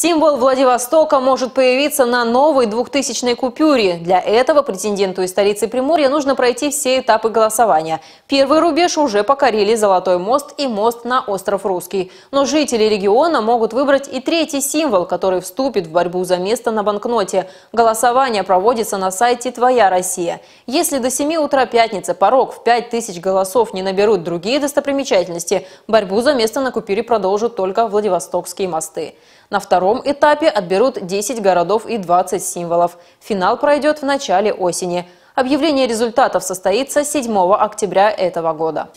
Символ Владивостока может появиться на новой 2000-й купюре. Для этого претенденту из столицы Приморья нужно пройти все этапы голосования. Первый рубеж уже покорили Золотой мост и мост на остров Русский. Но жители региона могут выбрать и третий символ, который вступит в борьбу за место на банкноте. Голосование проводится на сайте «Твоя Россия». Если до 7 утра пятницы порог в 5000 голосов не наберут другие достопримечательности, борьбу за место на купюре продолжат только Владивостокские мосты. На втором этапе отберут 10 городов и 20 символов. Финал пройдет в начале осени. Объявление результатов состоится 7 октября этого года.